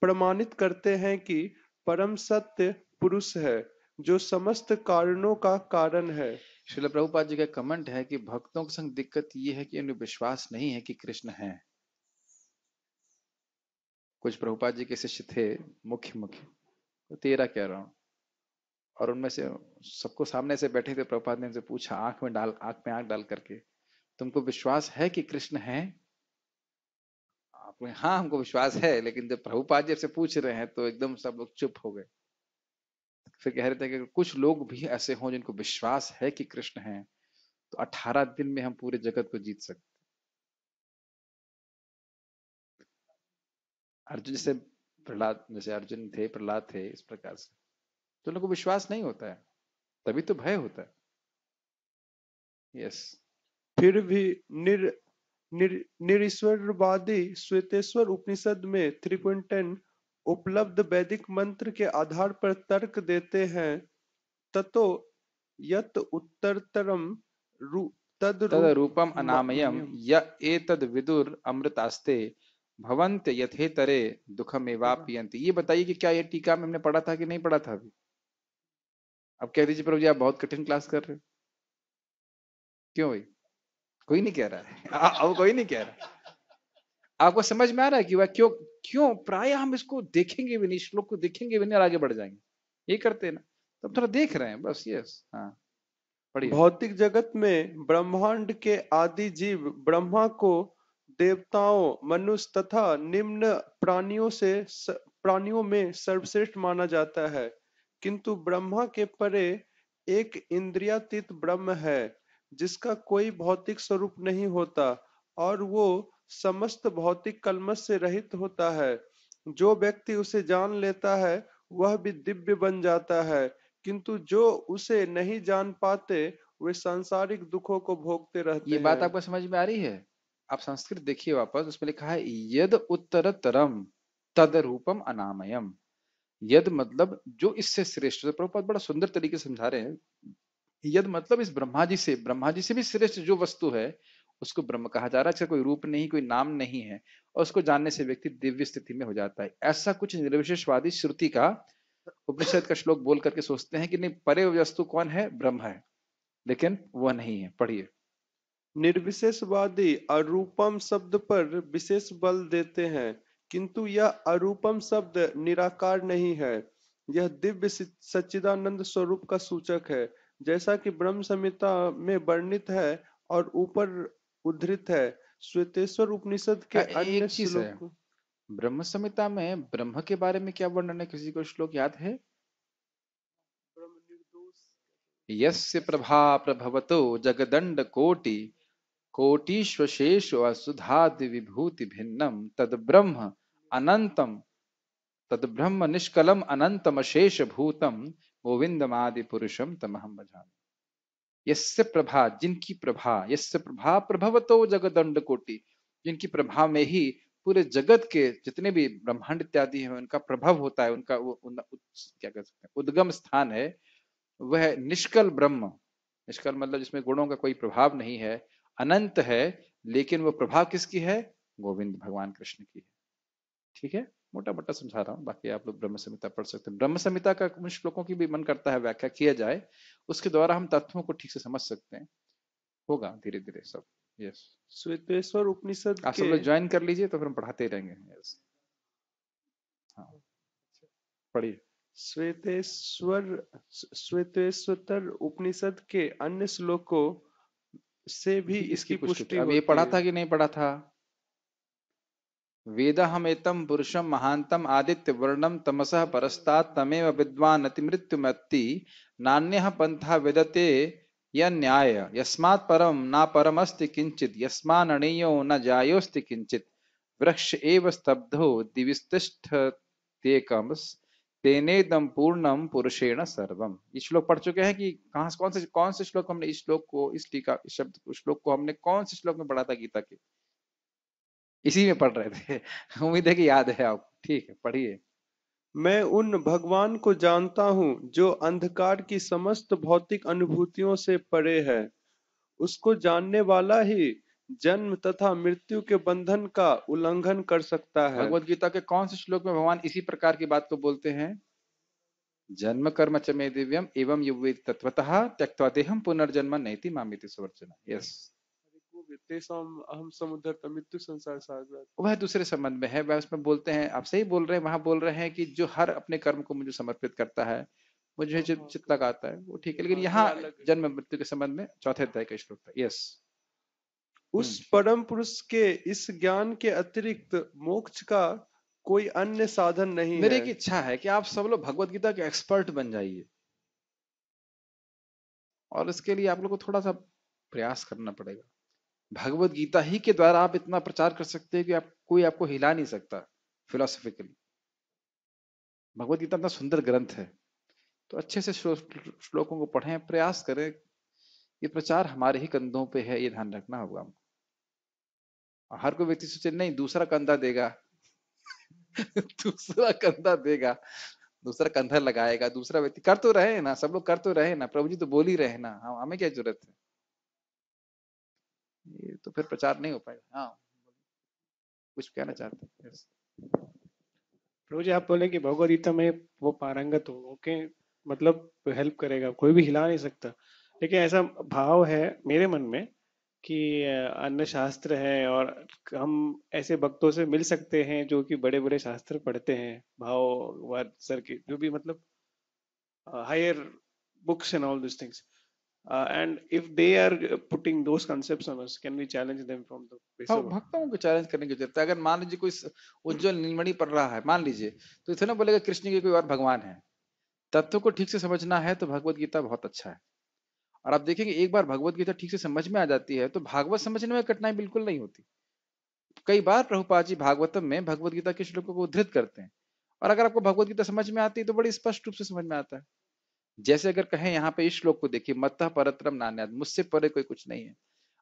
Speaker 3: प्रमाणित करते हैं कि परम सत्य पुरुष है जो समस्त कारणों का कारण
Speaker 1: है श्रील प्रभुपाद जी का कमेंट है कि भक्तों के संग दिक्कत ये है कि उन्हें विश्वास नहीं है कि कृष्ण है कुछ प्रभुपाद जी के शिष्य थे मुख्य मुख्य तो तेरा कह रहा हूं और उनमें से सबको सामने से बैठे थे प्रभुपाद ने उनसे पूछा आंख में डाल आंख में आंख डाल करके तुमको विश्वास है कि कृष्ण है आपने हाँ हमको विश्वास है लेकिन जब प्रभुपाद जी से पूछ रहे हैं तो एकदम सब लोग चुप हो गए फिर कह रहे थे कि कुछ लोग भी ऐसे हों जिनको विश्वास है कि कृष्ण है तो अठारह दिन में हम पूरे जगत को जीत सकते अर्जुन से प्रहलाद जैसे अर्जुन थे प्रहलाद थे इस प्रकार से तो लोगों को विश्वास नहीं होता है तभी तो भय होता है यस फिर भी निर
Speaker 3: निरीश्वरवादी श्वेतेश्वर उपनिषद में थ्री टेन उपलब्ध वैदिक मंत्र के आधार पर तर्क देते हैं ततो यत उत्तरतरम रू, तद, तद रूपम अनामयम
Speaker 1: य एतद विदुर अमृतास्ते भवंत यथेतरे दुखमेवापियंत ये बताइए कि क्या ये टीका में हमने पढ़ा था कि नहीं पढ़ा था अभी अब कह दीजिए प्रभु जी आप बहुत कठिन क्लास कर रहे हो क्यों भाई कोई नहीं कह रहा है अब कोई नहीं कह रहा आपको समझ में आ रहा है कि वह क्यों क्यों प्राय हम इसको देखेंगे भी नहीं श्लोक को देखेंगे भी नहीं और आगे बढ़ जाएंगे ये करते हैं ना तो थोड़ा देख रहे हैं बस यस हाँ
Speaker 3: भौतिक जगत में ब्रह्मांड के आदि जीव ब्रह्मा को देवताओं मनुष्य तथा निम्न प्राणियों से प्राणियों में सर्वश्रेष्ठ माना जाता है किंतु ब्रह्म के परे एक इंद्रियातीत ब्रह्म है जिसका कोई भौतिक स्वरूप नहीं होता और वो समस्त भौतिक कलमश से रहित होता है जो व्यक्ति उसे जान लेता है वह भी दिव्य बन जाता है किंतु जो उसे नहीं जान पाते वे सांसारिक दुखों को भोगते
Speaker 1: रहते ये बात आपको समझ में आ रही है आप संस्कृत देखिए वापस उसमें लिखा है यद उत्तरतरम तद रूपम अनामयम यद मतलब जो इससे श्रेष्ठ तो प्रभुपाद बड़ा सुंदर तरीके से समझा रहे हैं यद मतलब इस ब्रह्मा जी से ब्रह्मा जी से भी श्रेष्ठ जो वस्तु है उसको ब्रह्म कहा जा रहा है कोई रूप नहीं कोई नाम नहीं है और उसको जानने से व्यक्ति दिव्य स्थिति में हो जाता है ऐसा कुछ निर्विशेषवादी श्रुति का उपनिषद का श्लोक बोल करके सोचते हैं कि नहीं परे वस्तु कौन है ब्रह्म है लेकिन वह नहीं है पढ़िए निर्विशेषवादी अरूपम
Speaker 3: शब्द पर विशेष बल देते हैं किंतु यह अरूपम शब्द निराकार नहीं है यह दिव्य सच्चिदानंद स्वरूप का सूचक है जैसा कि ब्रह्म संहिता में वर्णित है और ऊपर उद्धृत है श्वेतेश्वर
Speaker 1: उपनिषद के हाँ, अन्य श्लोक ब्रह्म संहिता में ब्रह्म के बारे में क्या वर्णन है किसी को श्लोक याद है यस्य प्रभा प्रभवतो जगदंड कोटि कोटिश्वशेष वसुधादि विभूति भिन्नम तद ब्रह्म अनंतम तद ब्रह्म निष्कलम अनंतम शेष भूतम गोविंदमादि पुरुषम तमहम भजामि यस्य प्रभा जिनकी प्रभा यस्य प्रभा प्रभवतो जगदंड कोटि जिनकी प्रभा में ही पूरे जगत के जितने भी ब्रह्मांड इत्यादि हैं उनका प्रभाव होता है उनका वो उन, क्या कह सकते हैं उद्गम स्थान है वह निष्कल ब्रह्म निष्कल मतलब जिसमें गुणों का कोई प्रभाव नहीं है अनंत है लेकिन वो प्रभाव किसकी है गोविंद भगवान कृष्ण की है ठीक है मोटा मोटा समझा रहा हूँ बाकी आप लोग ब्रह्म संहिता पढ़ सकते हैं ब्रह्म संहिता का कुछ लोगों की भी मन करता है व्याख्या किया जाए उसके द्वारा हम तत्वों को ठीक से समझ सकते हैं होगा धीरे धीरे सब यस श्वेतेश्वर उपनिषद आप सब लोग ज्वाइन कर लीजिए तो फिर हम पढ़ाते रहेंगे यस हाँ पढ़िए
Speaker 3: श्वेतेश्वर श्वेतेश्वर उपनिषद के
Speaker 1: अन्य श्लोकों से भी इसकी पुष्टि अब ये पढ़ा था कि नहीं पढ़ा था वेद हम एतम पुरुषम महांतम आदित्य वर्णम तमस परस्ता तमेव विद्वान अति मत्ति नान्य पंथा विदते य न्याय यस्मात् परम ना परमस्ति किंचित यस्मा नणीयो न जायोस्ति किंचित वृक्ष एव स्तब्धो दिविस्तिष्ठतेकमस तेनेदम पूर्णम पुरुषेण सर्वम ये श्लोक पढ़ चुके हैं कि कहा कौन से कौन से श्लोक हमने इस श्लोक को इस टीका इस शब्द श्लोक को हमने कौन से श्लोक में पढ़ा था गीता के इसी में पढ़ रहे थे [laughs] उम्मीद है कि याद है आपको ठीक है पढ़िए मैं
Speaker 3: उन भगवान को जानता हूं जो अंधकार की समस्त भौतिक अनुभूतियों से परे है उसको जानने वाला ही जन्म तथा मृत्यु के
Speaker 1: बंधन का उल्लंघन कर सकता है भगवत गीता के कौन से श्लोक में भगवान इसी प्रकार की बात को बोलते हैं जन्म कर्म चमे दिव्यम एवं युवे तत्वतः त्यक्ता देहम पुनर्जन्म नैति मामिति सुवर्चना यस
Speaker 3: मृत्यु संसार सागर
Speaker 1: वह दूसरे संबंध में है वह उसमें बोलते हैं आप सही बोल रहे हैं वहां बोल रहे हैं कि जो हर अपने कर्म को मुझे समर्पित करता है मुझे चित्त हाँ, हाँ, लगाता हाँ। है वो ठीक है लेकिन यहाँ जन्म मृत्यु के संबंध में चौथे अध्याय का श्लोक था यस उस हम्म। परम पुरुष के इस
Speaker 3: ज्ञान के अतिरिक्त मोक्ष का कोई अन्य साधन नहीं मेरे की इच्छा है कि
Speaker 1: आप सब लोग भगवत गीता के एक्सपर्ट बन जाइए और इसके लिए आप लोग को थोड़ा सा प्रयास करना पड़ेगा भगवत गीता ही के द्वारा आप इतना प्रचार कर सकते हैं कि आप कोई आपको हिला नहीं सकता फिलोसफिकली भगवत गीता इतना सुंदर ग्रंथ है तो अच्छे से श्लोकों को पढ़ें प्रयास करें ये प्रचार हमारे ही कंधों पे है ये ध्यान रखना होगा हमको हर कोई व्यक्ति सोचे नहीं दूसरा कंधा देगा [laughs] दूसरा कंधा देगा दूसरा कंधा लगाएगा दूसरा व्यक्ति कर तो रहे ना सब लोग कर तो रहे ना प्रभु जी तो बोल ही रहे ना हाँ, हमें क्या जरूरत है ये तो फिर प्रचार नहीं हो पाएगा हाँ कुछ कहना चाहते प्रभु जी आप बोले कि भगवदीता
Speaker 3: में वो पारंगत हो ओके मतलब हेल्प करेगा कोई भी हिला नहीं सकता लेकिन ऐसा भाव है मेरे मन में कि अन्य शास्त्र हैं और हम ऐसे भक्तों से मिल सकते हैं जो कि बड़े बड़े शास्त्र पढ़ते हैं भाव सर के जो भी मतलब higher books and all this things
Speaker 1: and if they are putting those concepts on us can we challenge them from the भक्तों को चैलेंज करने की जरूरत है अगर मान लीजिए कोई उज्जवल नीलमणि पढ़ रहा है मान लीजिए तो इतना बोलेगा कृष्ण के कोई और भगवान है तत्व को ठीक से समझना है तो भगवत गीता बहुत अच्छा है और आप देखेंगे एक बार भगवत गीता ठीक से समझ में आ जाती है तो भागवत समझने में कठिनाई बिल्कुल नहीं होती कई बार प्रभुपा जी भागवतम में भगवत गीता के श्लोकों को उद्धृत करते हैं और अगर आपको भगवत गीता समझ में आती है तो बड़ी स्पष्ट रूप से समझ में आता है जैसे अगर कहें यहाँ पे इस श्लोक को देखिए मत परतरम नान्याद मुझसे परे कोई कुछ नहीं है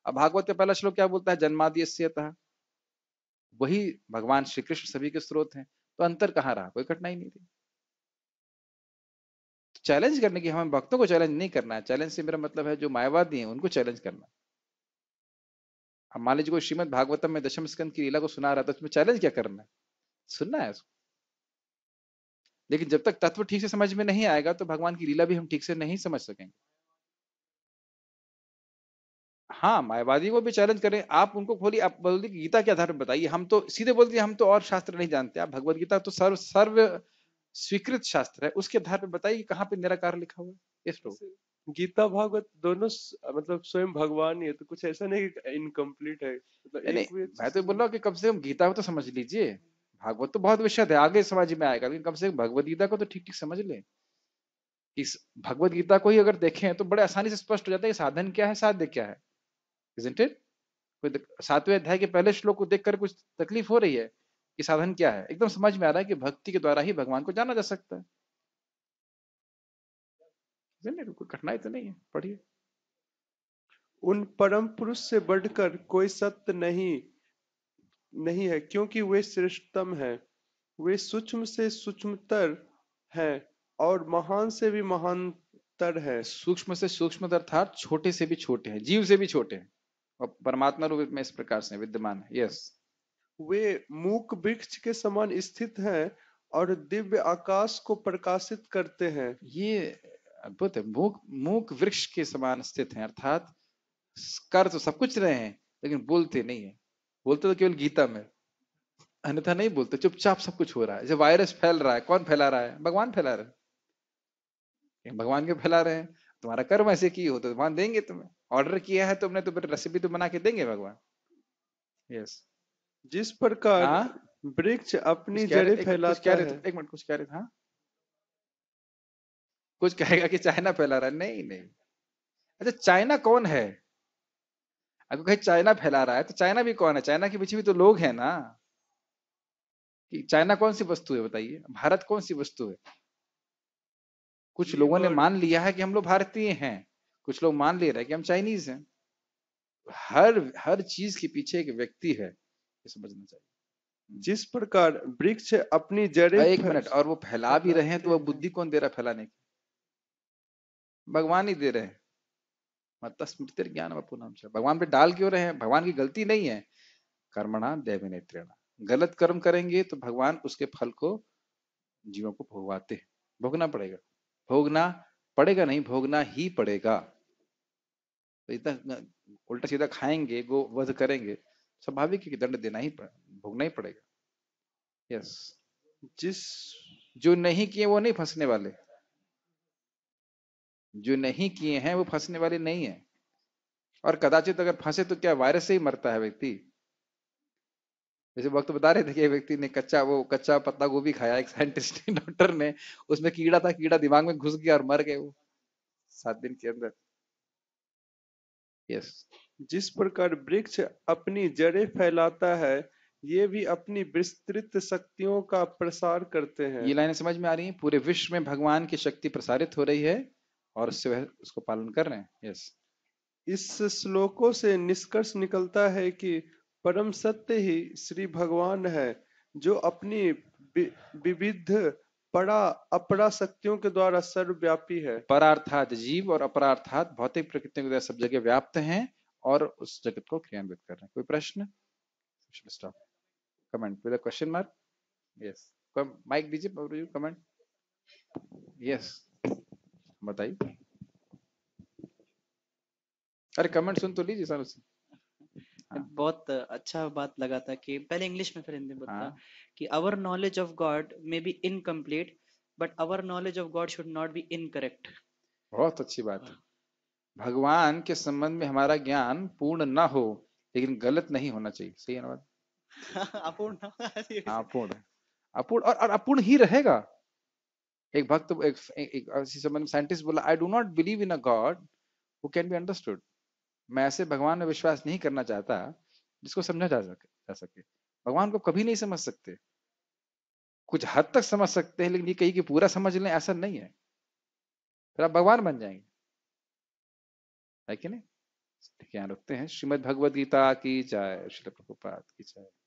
Speaker 1: अब भागवत का पहला श्लोक क्या बोलता है जन्मादि वही भगवान श्री कृष्ण सभी के स्रोत हैं तो अंतर कहाँ रहा कोई कठिनाई नहीं थी चैलेंज करने की हमें भक्तों को चैलेंज नहीं करना है चैलेंज से मेरा मतलब है जो मायावादी है उनको चैलेंज करना अब मान लीजिए कोई श्रीमद भागवतम में दशम स्कंद की लीला को सुना रहा था तो उसमें चैलेंज क्या करना है सुनना है उसको लेकिन जब तक तत्व ठीक से समझ में नहीं आएगा तो भगवान की लीला भी हम ठीक से नहीं समझ सकेंगे हाँ मायावादी को भी चैलेंज करें आप उनको खोली आप बोल गीता के आधार पर बताइए हम तो सीधे बोलते हम तो और शास्त्र नहीं जानते आप भगवत गीता तो सर्व सर्व स्वीकृत शास्त्र है उसके आधार पर बताइए कि कहाँ पे निराकार लिखा हुआ है इस प्रभु गीता भागवत दोनों मतलब स्वयं भगवान ही है तो कुछ ऐसा नहीं इनकम्प्लीट है मतलब मैं तो बोल रहा हूँ कि कम से कम गीता को तो समझ लीजिए भागवत तो बहुत विषय है आगे समाज में आएगा लेकिन कम से कम भगवत गीता को तो ठीक ठीक समझ ले इस भगवत गीता को ही अगर देखें तो बड़े आसानी से स्पष्ट हो जाता है साधन क्या है साध्य क्या है सातवें अध्याय के पहले श्लोक को देखकर कुछ तकलीफ हो रही है कि साधन क्या है एकदम समझ में आ रहा है कि भक्ति के द्वारा ही भगवान को जाना जा सकता है कोई कठिनाई तो नहीं है पढ़िए
Speaker 3: उन परम पुरुष से बढ़कर कोई सत्य नहीं नहीं है क्योंकि वे श्रेष्ठतम है वे सूक्ष्म से सूक्ष्मतर
Speaker 1: है और महान से भी महानतर है सूक्ष्म से सूक्ष्मतर अर्थात छोटे से भी छोटे हैं जीव से भी छोटे हैं और परमात्मा रूप में इस प्रकार से विद्यमान है यस
Speaker 3: वे मूक वृक्ष के समान स्थित हैं और दिव्य आकाश
Speaker 1: को प्रकाशित करते हैं ये अद्भुत है मूक मूक वृक्ष के समान स्थित हैं अर्थात कर तो सब कुछ रहे हैं लेकिन बोलते नहीं है बोलते तो केवल गीता में अन्यथा नहीं बोलते चुपचाप सब कुछ हो रहा है जैसे वायरस फैल रहा है कौन फैला रहा है भगवान फैला रहे हैं भगवान क्यों फैला रहे हैं तुम्हारा कर्म ऐसे की हो तो भगवान देंगे तुम्हें ऑर्डर किया है तुमने तो रेसिपी तो बना के देंगे भगवान यस yes. जिस प्रकार हाँ? वृक्ष अपनी जड़ें फैलाता है तो एक मिनट कुछ कह रहे थे हाँ कुछ कहेगा कि चाइना फैला रहा है नहीं नहीं अच्छा चाइना कौन है अगर कहीं चाइना फैला रहा है तो चाइना भी कौन है चाइना के पीछे भी तो लोग हैं ना कि चाइना कौन सी वस्तु है बताइए भारत कौन सी वस्तु है कुछ लोगों ने तो मान लिया है कि हम लोग भारतीय हैं कुछ लोग मान ले रहे हैं कि हम चाइनीज हैं हर हर चीज के पीछे एक व्यक्ति है ये समझना चाहिए जिस प्रकार वृक्ष अपनी जड़ें एक मिनट और वो फैला भी रहे हैं तो वो बुद्धि कौन दे रहा फैलाने की भगवान ही दे रहे हैं मत स्मृति ज्ञान बापू नाम से भगवान पे डाल क्यों रहे हैं भगवान की गलती नहीं है कर्मणा देव देवनेत्रेणा गलत कर्म करेंगे तो भगवान उसके फल को जीवों को भोगवाते हैं भोगना पड़ेगा भोगना पड़ेगा नहीं भोगना ही पड़ेगा तो इतना उल्टा सीधा खाएंगे गो वध करेंगे स्वाभाविक है कि दंड देना ही भोगना ही पड़ेगा यस जिस जो नहीं किए वो नहीं फंसने वाले जो नहीं किए हैं वो फंसने वाले नहीं है और कदाचित अगर फंसे तो क्या वायरस से ही मरता है व्यक्ति जैसे वक्त बता रहे थे कि व्यक्ति ने कच्चा वो कच्चा पत्ता गोभी खाया एक साइंटिस्ट डॉक्टर ने उसमें कीड़ा था कीड़ा दिमाग में घुस गया और मर गए वो सात दिन के अंदर
Speaker 3: yes. जिस प्रकार वृक्ष अपनी जड़ें फैलाता है ये भी अपनी विस्तृत शक्तियों का प्रसार करते हैं ये
Speaker 1: लाइनें समझ में आ रही हैं पूरे विश्व में भगवान की शक्ति प्रसारित हो रही है और उससे उसको पालन कर रहे हैं यस
Speaker 3: इस श्लोकों से निष्कर्ष निकलता है कि परम सत्य ही श्री भगवान है जो अपनी विविध पड़ा अपरा शक्तियों के द्वारा सर्वव्यापी है
Speaker 1: परार्थात जीव और अपरार्थात भौतिक प्रकृति के द्वारा सब जगह व्याप्त हैं और उस जगत को क्रियान्वित कर रहे हैं कोई प्रश्न stop comment with question mark yes mike दीजिए कमेंट
Speaker 2: यस बताइए अरे कमेंट सुन तो लीजिए सर उसे बहुत अच्छा बात लगा था कि पहले इंग्लिश में फिर हिंदी में हाँ. कि our knowledge of God may be incomplete, but our knowledge of God should not be incorrect.
Speaker 1: बहुत अच्छी बात है भगवान के संबंध में हमारा ज्ञान पूर्ण ना हो लेकिन गलत नहीं होना चाहिए सही अनुवाद
Speaker 2: [laughs] अपूर्ण
Speaker 1: हाँ, अपूर्ण अपूर्ण और, अपूर्ण ही रहेगा एक भक्त तो एक, एक, एक साइंटिस्ट बोला I do not believe in a god वो कैन बी अंडरस्टूड मैं ऐसे भगवान में विश्वास नहीं करना चाहता जिसको समझा जा सके जा सके भगवान को कभी नहीं समझ सकते कुछ हद तक समझ सकते हैं लेकिन ये कहीं कि पूरा समझ लें ऐसा नहीं है फिर आप भगवान बन जाएंगे है कि नहीं ठीक है यहाँ रुकते हैं श्रीमद भगवद गीता की जय श्री प्रभुपाद की जय